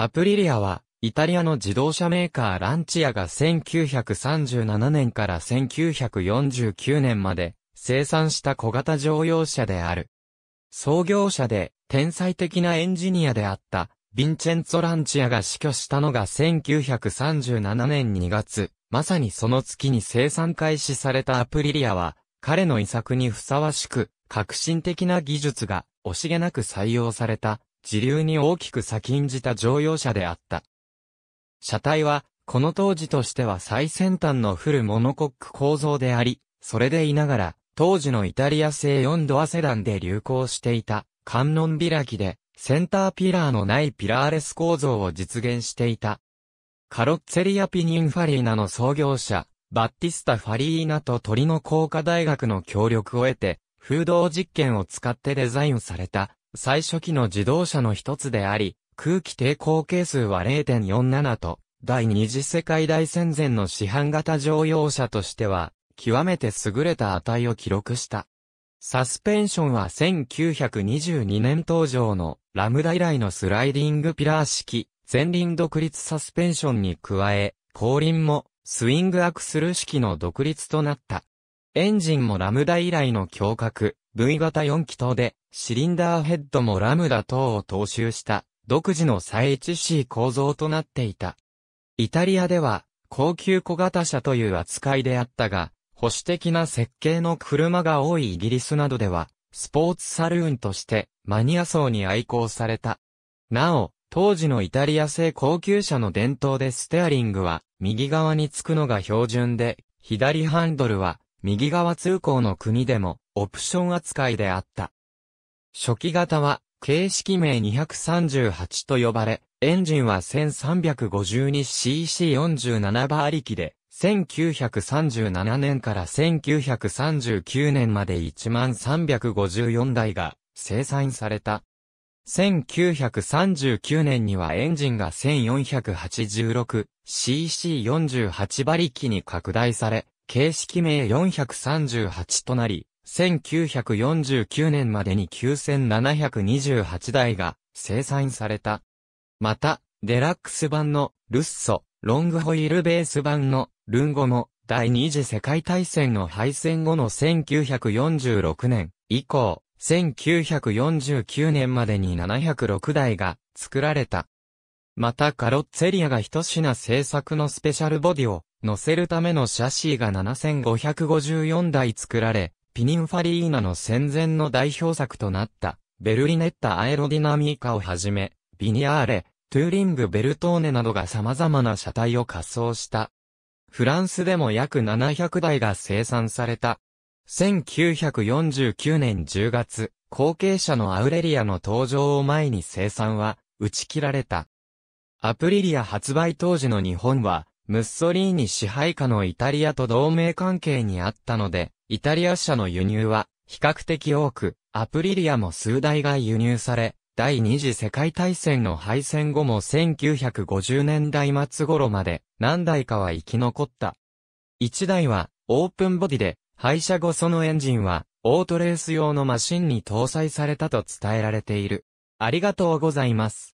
アプリリアは、イタリアの自動車メーカーランチアが1937年から1949年まで生産した小型乗用車である。創業者で天才的なエンジニアであったヴィンチェンツォ・ランチアが死去したのが1937年2月、まさにその月に生産開始されたアプリリアは、彼の遺作にふさわしく、革新的な技術が惜しげなく採用された時流に大きく先んじた乗用車であった。車体は、この当時としては最先端のフルモノコック構造であり、それでいながら、当時のイタリア製4ドアセダンで流行していた、観音開きで、センターピラーのないピラーレス構造を実現していた。カロッツェリア・ピニンファリーナの創業者、バッティスタ・ファリーナと鳥の工科大学の協力を得て、風洞実験を使ってデザインされた、最初期の自動車の一つであり、空気抵抗係数は0.47と、第二次世界大戦前の市販型乗用車としては、極めて優れた値を記録した。サスペンションは1922年登場のラムダ以来のスライディングピラー式前輪独立サスペンションに加え、後輪もスイングアクスル式の独立となった。エンジンもラムダ以来の強角 V 型4気筒でシリンダーヘッドもラムダ等を踏襲した独自の再一 c 構造となっていた。イタリアでは高級小型車という扱いであったが、保守的な設計の車が多いイギリスなどでは、スポーツサルーンとしてマニア層に愛好された。なお、当時のイタリア製高級車の伝統でステアリングは右側につくのが標準で、左ハンドルは右側通行の国でもオプション扱いであった。初期型は、形式名238と呼ばれ、エンジンは 1352cc47 馬力で、1937年から1939年まで1354台が生産された。1939年にはエンジンが 1486cc48 馬力に拡大され、形式名438となり、1949年までに9728台が生産された。また、デラックス版のルッソ、ロングホイールベース版のルンゴも第二次世界大戦の敗戦後の1946年以降、1949年までに706台が作られた。またカロッツェリアが一品製作のスペシャルボディを乗せるためのシャシーが7554台作られ、ピニンファリーナの戦前の代表作となった、ベルリネッタ・アエロディナミーカをはじめ、ビニアーレ、トゥーリング・ベルトーネなどが様々な車体を滑走した。フランスでも約700台が生産された。1949年10月、後継者のアウレリアの登場を前に生産は打ち切られた。アプリリア発売当時の日本は、ムッソリーニ支配下のイタリアと同盟関係にあったので、イタリア車の輸入は比較的多く、アプリリアも数台が輸入され、第二次世界大戦の敗戦後も1950年代末頃まで何台かは生き残った。1台はオープンボディで、廃車後そのエンジンはオートレース用のマシンに搭載されたと伝えられている。ありがとうございます。